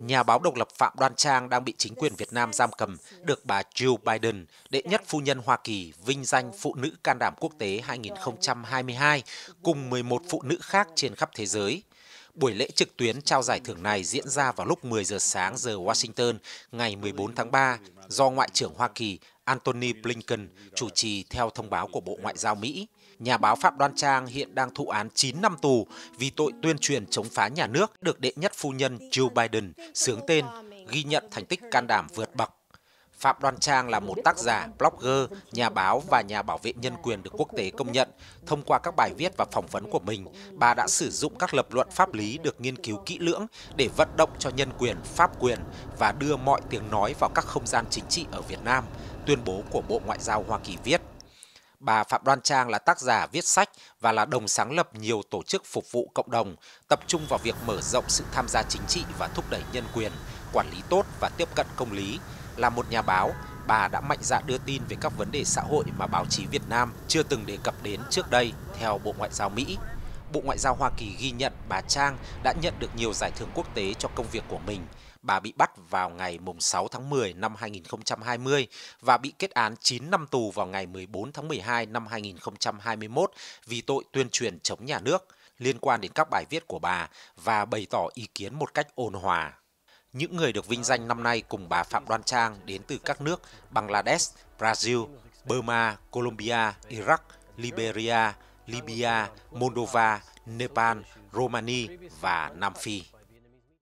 nhà báo độc lập Phạm Đoan Trang đang bị chính quyền Việt Nam giam cầm được bà Jill Biden, đệ nhất phu nhân Hoa Kỳ, vinh danh Phụ nữ can đảm quốc tế 2022 cùng 11 phụ nữ khác trên khắp thế giới. Buổi lễ trực tuyến trao giải thưởng này diễn ra vào lúc 10 giờ sáng giờ Washington ngày 14 tháng 3 do Ngoại trưởng Hoa Kỳ Antony Blinken chủ trì theo thông báo của Bộ Ngoại giao Mỹ. Nhà báo Phạm Đoan Trang hiện đang thụ án 9 năm tù vì tội tuyên truyền chống phá nhà nước được đệ nhất phu nhân Joe Biden sướng tên ghi nhận thành tích can đảm vượt bậc Phạm Đoan Trang là một tác giả, blogger, nhà báo và nhà bảo vệ nhân quyền được quốc tế công nhận. Thông qua các bài viết và phỏng vấn của mình, bà đã sử dụng các lập luận pháp lý được nghiên cứu kỹ lưỡng để vận động cho nhân quyền, pháp quyền và đưa mọi tiếng nói vào các không gian chính trị ở Việt Nam, tuyên bố của Bộ Ngoại giao Hoa Kỳ viết. Bà Phạm Đoan Trang là tác giả viết sách và là đồng sáng lập nhiều tổ chức phục vụ cộng đồng, tập trung vào việc mở rộng sự tham gia chính trị và thúc đẩy nhân quyền, quản lý tốt và tiếp cận công lý, là một nhà báo, bà đã mạnh dạn đưa tin về các vấn đề xã hội mà báo chí Việt Nam chưa từng đề cập đến trước đây, theo Bộ Ngoại giao Mỹ. Bộ Ngoại giao Hoa Kỳ ghi nhận bà Trang đã nhận được nhiều giải thưởng quốc tế cho công việc của mình. Bà bị bắt vào ngày 6 tháng 10 năm 2020 và bị kết án 9 năm tù vào ngày 14 tháng 12 năm 2021 vì tội tuyên truyền chống nhà nước liên quan đến các bài viết của bà và bày tỏ ý kiến một cách ôn hòa. Những người được vinh danh năm nay cùng bà Phạm Đoan Trang đến từ các nước Bangladesh, Brazil, Burma, Colombia, Iraq, Liberia, Libya, Moldova, Nepal, Romania và Nam Phi.